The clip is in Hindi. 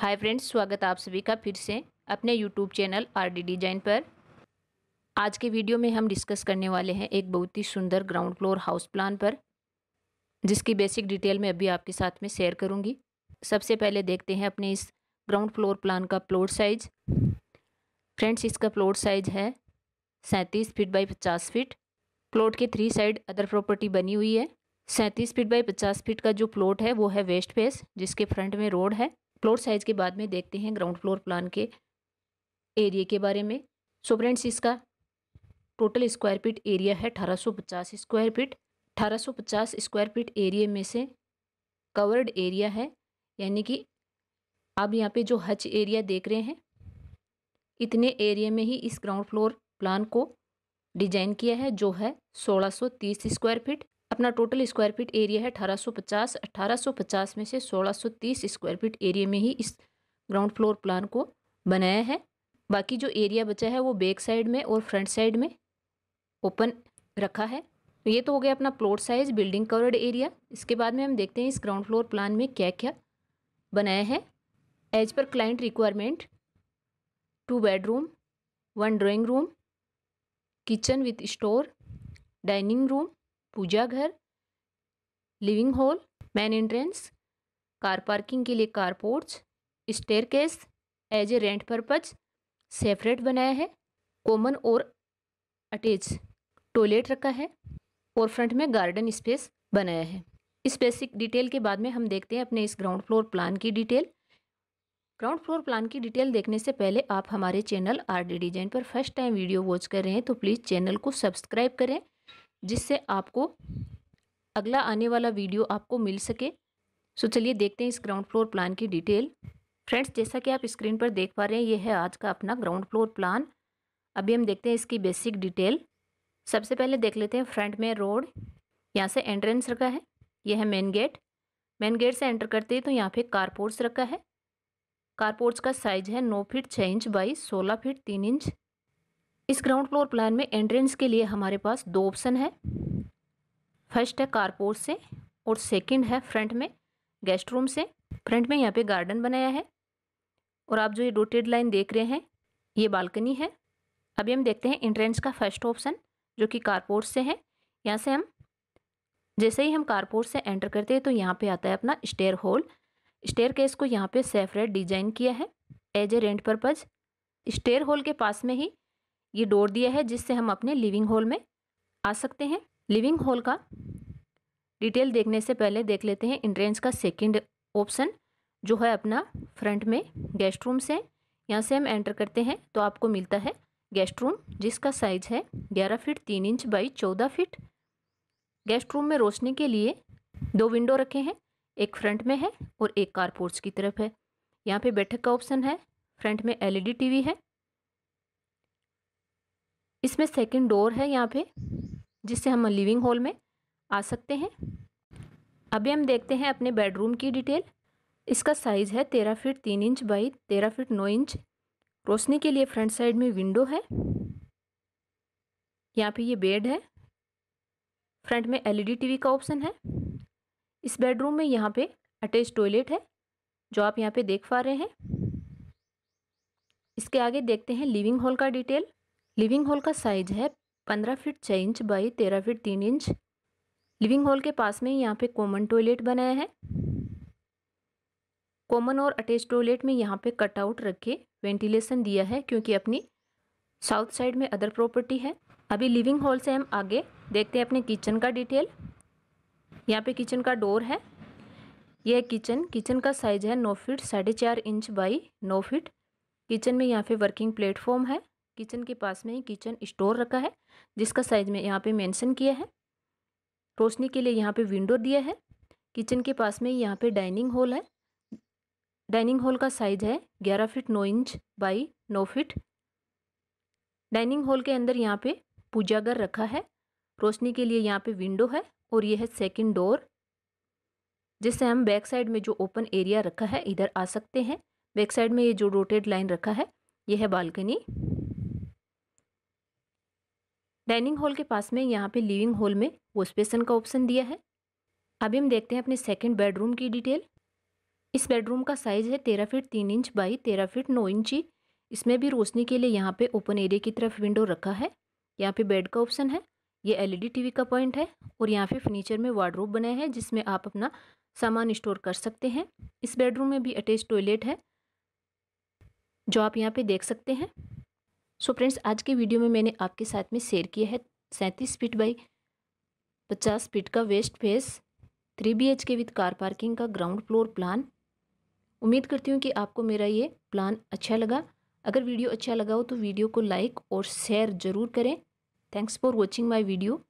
हाय फ्रेंड्स स्वागत आप सभी का फिर से अपने YouTube channel R D design पर आज के वीडियो में हम डिस्कस करने वाले हैं एक बहुत ही सुंदर ग्राउंड फ्लोर हाउस प्लान पर जिसकी बेसिक डिटेल मैं अभी आपके साथ में शेयर करूंगी सबसे पहले देखते हैं अपने इस ग्राउंड फ्लोर प्लान का प्लॉट साइज फ्रेंड्स इसका प्लॉट साइज है सैंतीस फिट बाई पचास फिट प्लॉट के थ्री साइड अदर प्रॉपर्टी बनी हुई है सैंतीस फिट बाई पचास फिट का जो प्लॉट है वो है वेस्ट फेस जिसके फ्रंट में रोड है फ्लोर साइज़ के बाद में देखते हैं ग्राउंड फ्लोर प्लान के एरिए के बारे में सो फ्रेंड्स इसका टोटल स्क्वायर फीट एरिया है 1850 स्क्वायर फीट 1850 स्क्वायर फीट एरिए में से कवर्ड एरिया है यानी कि आप यहाँ पे जो हच एरिया देख रहे हैं इतने एरिया में ही इस ग्राउंड फ्लोर प्लान को डिजाइन किया है जो है 1630 स्क्वायर फीट अपना टोटल स्क्वायर फीट एरिया है 1850 1850 में से 1630 स्क्वायर फीट एरिया में ही इस ग्राउंड फ्लोर प्लान को बनाया है बाकी जो एरिया बचा है वो बैक साइड में और फ्रंट साइड में ओपन रखा है तो ये तो हो गया अपना plot size building covered area इसके बाद में हम देखते हैं इस ग्राउंड फ्लोर प्लान में क्या क्या बनाया है एज पर client requirement two bedroom one drawing room kitchen with store dining room पूजा घर living hall main entrance car parking के लिए car ports staircase as a rent purpose separate बनाया है कॉमन और अटैच टॉयलेट रखा है और फ्रंट में गार्डन स्पेस बनाया है इस बेसिक डिटेल के बाद में हम देखते हैं अपने इस ग्राउंड फ्लोर प्लान की डिटेल ग्राउंड फ्लोर प्लान की डिटेल देखने से पहले आप हमारे चैनल आर डी डिजाइन पर फर्स्ट टाइम वीडियो वॉच कर रहे हैं तो प्लीज़ चैनल को सब्सक्राइब करें जिससे आपको अगला आने वाला वीडियो आपको मिल सके सो चलिए देखते हैं इस ग्राउंड फ्लोर प्लान की डिटेल फ्रेंड्स जैसा कि आप स्क्रीन पर देख पा रहे हैं ये है आज का अपना ग्राउंड फ्लोर प्लान अभी हम देखते हैं इसकी बेसिक डिटेल सबसे पहले देख लेते हैं फ्रंट में रोड यहाँ से एंट्रेंस रखा है यह है मेन गेट मेन गेट से एंटर करते ही तो यहाँ पे कारपोर्ट्स रखा है कारपोर्ट्स का साइज है नौ फीट छः इंच बाई सोलह फीट तीन इंच इस ग्राउंड फ्लोर प्लान में एंट्रेंस के लिए हमारे पास दो ऑप्शन है फर्स्ट है कारपोर्ट से और सेकंड है फ्रंट में गेस्ट रूम से फ्रंट में यहाँ पे गार्डन बनाया है और आप जो ये डोटेड लाइन देख रहे हैं ये बालकनी है अभी हम देखते हैं एंट्रेंस का फर्स्ट ऑप्शन जो कि कारपोर्ट से है यहाँ से हम जैसे ही हम कारपोर्ट से एंटर करते हैं तो यहाँ पर आता है अपना स्टेयर होल स्टेयर केस को यहाँ पर सेफरेट डिजाइन किया है as a rent purpose stair hole के पास में ही ये डोर दिया है जिससे हम अपने लिविंग हॉल में आ सकते हैं लिविंग हॉल का डिटेल देखने से पहले देख लेते हैं इंट्रेंस का सेकंड ऑप्शन जो है अपना फ्रंट में गेस्ट रूम से यहाँ से हम एंटर करते हैं तो आपको मिलता है गेस्ट रूम जिसका साइज है ग्यारह फीट तीन इंच बाई चौदह फीट गेस्ट रूम में रोशनी के लिए दो विंडो रखे हैं एक फ्रंट में है और एक कारपोर्ट्स की तरफ है यहाँ पे बैठक का ऑप्शन है फ्रंट में एलईडी टीवी e है इसमें सेकंड डोर है यहाँ पे जिससे हम लिविंग हॉल में आ सकते हैं अभी हम देखते हैं अपने बेडरूम की डिटेल इसका साइज़ है तेरह फीट तीन इंच बाई तेरह फीट नौ इंच रोशनी के लिए फ्रंट साइड में विंडो है यहाँ पे ये बेड है फ्रंट में एलईडी टीवी e का ऑप्शन है इस बेडरूम में यहाँ पे अटैच टॉयलेट है जो आप यहाँ पे देख पा रहे हैं इसके आगे देखते हैं लिविंग हॉल का डिटेल लिविंग हॉल का साइज है पंद्रह फीट छः इंच बाई तेरह फीट तीन इंच लिविंग हॉल के पास में यहाँ पे कॉमन टॉयलेट बनाया है कॉमन और अटैच टॉयलेट में यहाँ पे कटआउट रख के वेंटिलेशन दिया है क्योंकि अपनी साउथ साइड में अदर प्रॉपर्टी है अभी लिविंग हॉल से हम आगे देखते हैं अपने किचन का डिटेल यहाँ पे किचन का डोर है यह किचन किचन का साइज है नौ फीट साढ़े चार इंच बाई नौ फीट किचन में यहाँ पे वर्किंग प्लेटफॉर्म है किचन के पास में ही किचन स्टोर रखा है जिसका साइज में यहाँ पे मेंशन किया है रोशनी के लिए यहाँ पे विंडो दिया है किचन के पास में यहाँ पे डाइनिंग हॉल है डाइनिंग हॉल का साइज है ग्यारह फीट नौ इंच बाई नौ फीट डाइनिंग हॉल के अंदर यहाँ पे पूजा घर रखा है रोशनी के लिए यहाँ पे विंडो है और यह है सेकेंड डोर जिससे हम बैक साइड में जो ओपन एरिया रखा है इधर आ सकते हैं बैक साइड में ये जो रोटेड लाइन रखा है यह है बालकनी डाइनिंग हॉल के पास में यहाँ पे लिविंग हॉल में वॉश बेसन का ऑप्शन दिया है अभी हम देखते हैं अपने सेकेंड बेडरूम की डिटेल इस बेडरूम का साइज़ है तेरह फीट तीन इंच बाई तेरह फीट नौ इंची इसमें भी रोशनी के लिए यहाँ पे ओपन एरिया की तरफ विंडो रखा है यहाँ पे बेड का ऑप्शन है ये एलईडी टीवी का पॉइंट है और यहाँ पे फर्नीचर में वार्डरोब बनाए हैं जिसमें आप अपना सामान स्टोर कर सकते हैं इस बेडरूम में भी अटैच टॉयलेट है जो आप यहाँ पर देख सकते हैं सो फ्रेंड्स आज के वीडियो में मैंने आपके साथ में शेयर किया है सैंतीस फीट बाई पचास फीट का west face three B H K with car parking का ग्राउंड फ्लोर प्लान उम्मीद करती हूँ कि आपको मेरा ये प्लान अच्छा लगा अगर वीडियो अच्छा लगा हो तो वीडियो को लाइक और शेयर ज़रूर करें thanks for watching my video